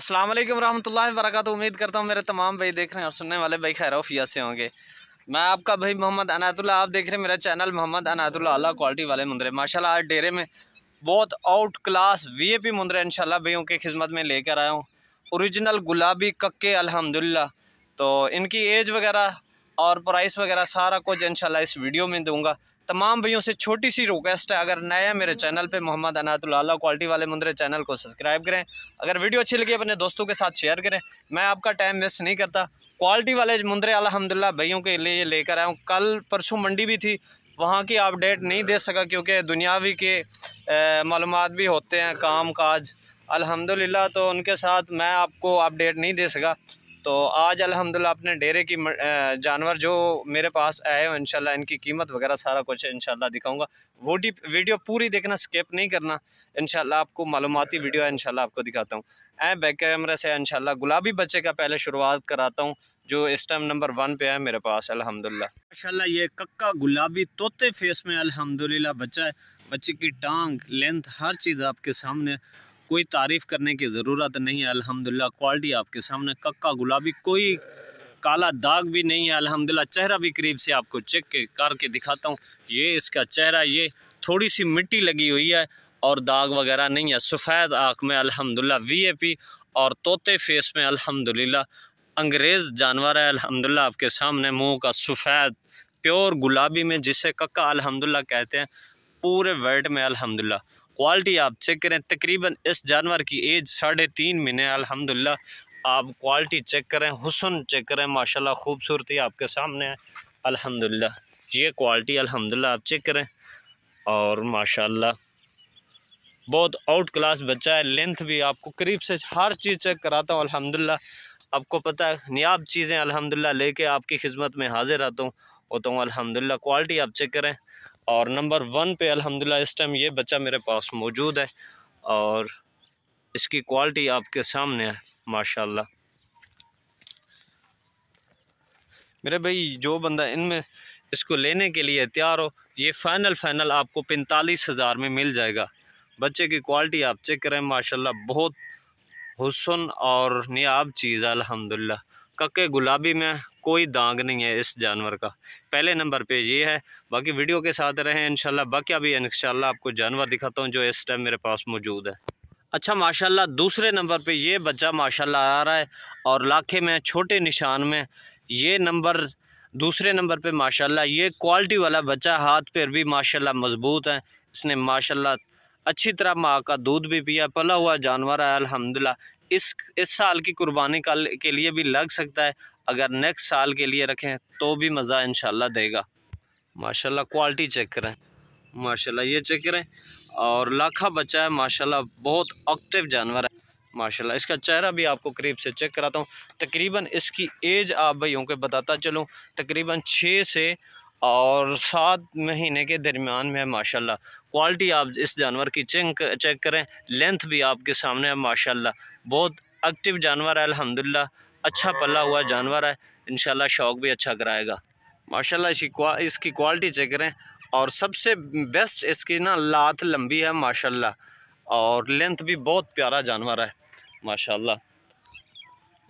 अस्सलाम वालेकुम रहमतुल्लाहि उम्मीद करता हूँ मेरे तमाम भाई देख रहे हैं और सुनने वाले भाई उफिया से होंगे मैं आपका भाई मोहम्मद अनातुल्ला आप देख रहे हैं मेरा चैनल मोहम्मद अनातुल्ला अल्लाह क्वालिटी वाले मुंदरे माशाल्लाह आज डेरे में बहुत out class V A P मुंदरे इंशाल्लाह भाइयों की खिदमत में लेकर आया हूँ औरिजिनल गुलाबी कक्के अलहमदिल्ला तो इनकी एज वगैरह और प्राइस वगैरह सारा कुछ इनशाला इस वीडियो में दूँगा तमाम भैयों से छोटी सी रिक्वेस्ट है अगर नया मेरे चैनल पे मोहम्मद अनातुल्ला क्वालिटी वाले मुंद्रे चैनल को सब्सक्राइब करें अगर वीडियो अच्छी लगी अपने दोस्तों के साथ शेयर करें मैं आपका टाइम वेस्ट नहीं करता क्वालिटी वाले मुंद्रे अलहमदिल्ला भैयों के लिए लेकर आया हूँ कल परसों मंडी भी थी वहाँ की अपडेट नहीं दे सका क्योंकि दुनियावी के मालूम भी होते हैं काम काज अलहमदिल्ला तो उनके साथ मैं आपको अपडेट नहीं दे सका तो आज अल्हम्दुलिल्लाह अपने डेरे की जानवर जो मेरे पास आए हो इनशाला इनकी कीमत वगैरह सारा कुछ इनशाला दिखाऊंगा डी वीडियो पूरी देखना स्किप नहीं करना इनशाला आपको मालूमती वीडियो है इनशाला आपको दिखाता हूँ ए बैक कैमरे से इनशाला गुलाबी बच्चे का पहले शुरुआत कराता हूँ जो इस टाइम नंबर वन पे है मेरे पास अलहमदिल्ला माशा ये कक्का गुलाबी तोते फेस में अलहमदिल्ला बच्चा है बच्चे की टांग लेंथ हर चीज़ आपके सामने कोई तारीफ़ करने की ज़रूरत नहीं है अलहमदिल्ला क्वालिटी आपके सामने कक्का गुलाबी कोई काला दाग भी नहीं है अलहमदिल्ला चेहरा भी करीब से आपको चेक के कर के दिखाता हूँ ये इसका चेहरा ये थोड़ी सी मिट्टी लगी हुई है और दाग वगैरह नहीं है सफ़ेद आँख में ए पी और तोते फेस में अलहमदिल्ला अंग्रेज़ जानवर है अलहमदिल्ला आपके सामने मुँह का सफ़ेद प्योर गुलाबी में जिसे कक्का अलहमदिल्ला कहते हैं पूरे वेट में अलहमदिल्ला क्वालिटी आप चेक करें तकरीबन इस जानवर की एज साढ़े तीन महीने अलहमदिल्ला आप क्वालिटी चेक करें हुसन चेक करें माशाल्लाह खूबसूरती आपके सामने है अलहमदिल्ला ये क्वालिटी अलहमदिल्ला आप चेक करें और माशाल्लाह बहुत आउट क्लास बच्चा है लेंथ भी आपको करीब से हर चीज़ चेक कराता हूँ अलहमदिल्ला आपको पता है नियाब चीज़ें अलहमदिल्ला लेके आपकी खिदमत में हाजिर आता हूँ होता हूँ अलहमदिल्ला क्वालिटी आप चेक करें और नंबर वन पे अल्हम्दुलिल्लाह इस टाइम ये बच्चा मेरे पास मौजूद है और इसकी क्वालिटी आपके सामने है माशाल्लाह मेरे भाई जो बंदा इनमें इसको लेने के लिए तैयार हो ये फ़ाइनल फ़ाइनल आपको पैंतालीस हज़ार में मिल जाएगा बच्चे की क्वालिटी आप चेक करें माशाल्लाह बहुत हुसन और नयाब चीज़ है अलहमदिल्ला कक्के गुलाबी में कोई दाग नहीं है इस जानवर का पहले नंबर पे ये है बाकी वीडियो के साथ रहें इनशाला बाकी अभी इनशाला आपको जानवर दिखाता हूँ जो इस टाइम मेरे पास मौजूद है अच्छा माशाल्लाह दूसरे नंबर पे ये बच्चा माशाल्लाह आ रहा है और लाखे में छोटे निशान में ये नंबर दूसरे नंबर पे माशाल्लाह ये क्वालिटी वाला बच्चा हाथ पैर भी माशाल्लाह मजबूत है इसने माशाल्लाह अच्छी तरह माँ का दूध भी पिया पला हुआ जानवर है अल्हम्दुलिल्लाह इस इस साल की कुर्बानी के लिए भी लग सकता है अगर नेक्स्ट साल के लिए रखें तो भी मज़ा इन देगा माशाल्लाह क्वालिटी चेक करें माशाल्लाह ये चेक करें और लाखा बच्चा है माशाल्लाह बहुत एक्टिव जानवर है माशाल्लाह इसका चेहरा भी आपको करीब से चेक कराता हूँ तकरीबन इसकी एज आप भैयों के बताता चलूँ तकरीबन छः से और सात महीने के दरमियान में माशाल्लाह क्वालिटी आप इस जानवर की चेक चेक करें लेंथ भी आपके सामने है माशाल्लाह बहुत एक्टिव जानवर है अलहमदिल्ला अच्छा पला हुआ जानवर है इन शौक भी अच्छा कराएगा माशाल्लाह इसकी क्वा, इसकी क्वालिटी चेक करें और सबसे बेस्ट इसकी ना लात लंबी है माशाल्लाह और लेंथ भी बहुत प्यारा जानवर है माशाल्लाह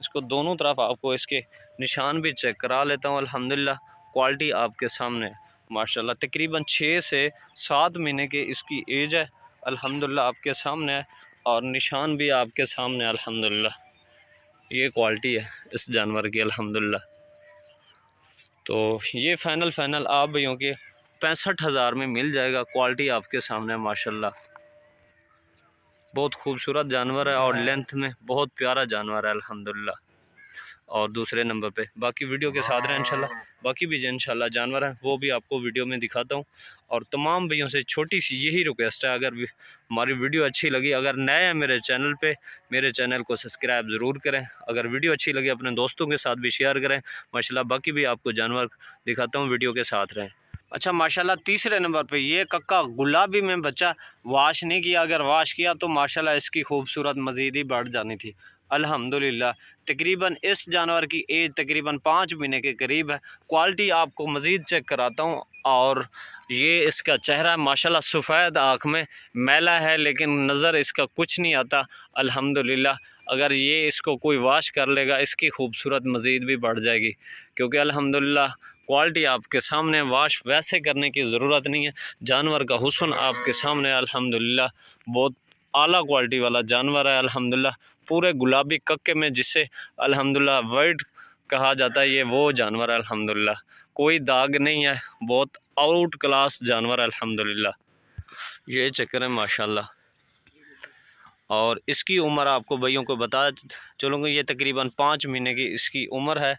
इसको दोनों तरफ आपको इसके निशान भी चेक करा लेता हूँ अलहमदिल्ला क्वालिटी आपके सामने माशा तकरीबन छः से सात महीने के इसकी एज है अलहमदिल्ला आपके सामने है और निशान भी आपके सामने अल्हम्दुलिल्लाह ये क्वालिटी है इस जानवर की अल्हम्दुलिल्लाह तो ये फ़ाइनल फ़ाइनल आप भैयों के पैंसठ हज़ार में मिल जाएगा क्वालिटी आपके सामने माशाल्लाह बहुत खूबसूरत जानवर है और लेंथ हाँ। में बहुत प्यारा जानवर है अल्हम्दुलिल्लाह और दूसरे नंबर पे बाकी वीडियो के साथ रहें इंशाल्लाह हाँ। बाकी भी जो इंशाल्लाह जानवर हैं वो भी आपको वीडियो में दिखाता हूँ और तमाम भैयों से छोटी सी यही रिक्वेस्ट है अगर हमारी वीडियो अच्छी लगी अगर नए हैं मेरे चैनल पे मेरे चैनल को सब्सक्राइब ज़रूर करें अगर वीडियो अच्छी लगी अपने दोस्तों के साथ भी शेयर करें माशा बाकी भी आपको जानवर दिखाता हूँ वीडियो के साथ रहें अच्छा माशाल्लाह तीसरे नंबर पे ये कक्का गुलाबी में बच्चा वाश नहीं किया अगर वाश किया तो माशाल्लाह इसकी खूबसूरत मज़ीद ही बढ़ जानी थी अल्हम्दुलिल्लाह तकरीबन इस जानवर की एज तकरीबन पाँच महीने के करीब है क्वालिटी आपको मज़ीद चेक कराता हूँ और ये इसका चेहरा माशाल्लाह सफ़ेद आँख में मैला है लेकिन नज़र इसका कुछ नहीं आता अल्हम्दुलिल्लाह अगर ये इसको कोई वाश कर लेगा इसकी खूबसूरत मज़ीद भी बढ़ जाएगी क्योंकि अल्हम्दुलिल्लाह क्वालिटी आपके सामने वाश वैसे करने की ज़रूरत नहीं है जानवर का हुसन आपके सामने अलहमदिल्ला बहुत आला क्वालिटी वाला जानवर है अल्हम्दुलिल्लाह पूरे गुलाबी कक्के में जिसे अल्हम्दुलिल्लाह वर्ड कहा जाता है ये वो जानवर है अल्हम्दुलिल्लाह कोई दाग नहीं है बहुत आउट क्लास जानवर है अल्हम्दुलिल्लाह ये चक्कर है माशाल्लाह और इसकी उम्र आपको भैयों को बता चलूँगी ये तकरीबन पाँच महीने की इसकी उम्र है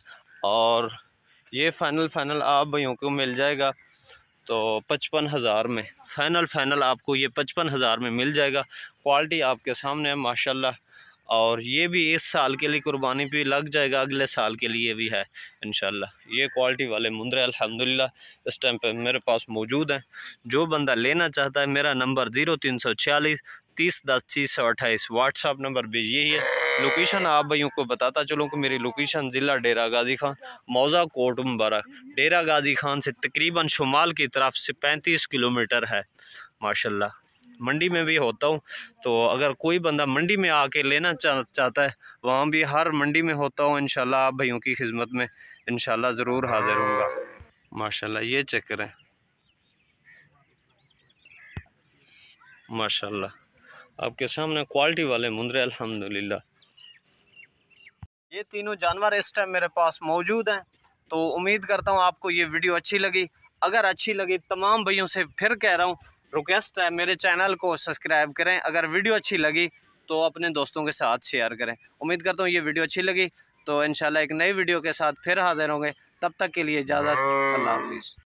और ये फाइनल फाइनल आप भैयों को मिल जाएगा तो पचपन हज़ार में फ़ाइनल फ़ाइनल आपको ये पचपन हज़ार में मिल जाएगा क्वालिटी आपके सामने है माशाल्लाह और ये भी इस साल के लिए कुर्बानी पे लग जाएगा अगले साल के लिए भी है इन ये क्वालिटी वाले मुंद्रे अल्हम्दुलिल्लाह इस टाइम पे मेरे पास मौजूद हैं जो बंदा लेना चाहता है मेरा नंबर ज़ीरो तीन सौ छियालीस तीस दस तीस सौ अट्ठाईस व्हाट्सअप नंबर भेजिए ही लोकेशन आप भाइयों को बताता चलूँ कि मेरी लोकेशन ज़िला डेरा गाजी खान मौजा कोट मुबारक डेरा गाजी खान से तकरीबन शुमाल की तरफ से पैंतीस किलोमीटर है माशा मंडी में भी होता हूँ तो अगर कोई बंदा मंडी में आके लेना चा, चाहता है वहाँ भी हर मंडी में होता हूँ इन आप भाइयों की खिदमत में इन ज़रूर हाजिर होगा माशाल्लाह ये चक्कर है माशाल्लाह आपके सामने क्वालिटी वाले मुंदरे अल्हम्दुलिल्लाह ये तीनों जानवर इस टाइम मेरे पास मौजूद हैं तो उम्मीद करता हूँ आपको ये वीडियो अच्छी लगी अगर अच्छी लगी तमाम भैयों से फिर कह रहा हूँ रिक्वेस्ट है मेरे चैनल को सब्सक्राइब करें अगर वीडियो अच्छी लगी तो अपने दोस्तों के साथ शेयर करें उम्मीद करता हूँ ये वीडियो अच्छी लगी तो इन एक नई वीडियो के साथ फिर हाजिर होंगे तब तक के लिए इजाज़त अल्लाह हाफिज़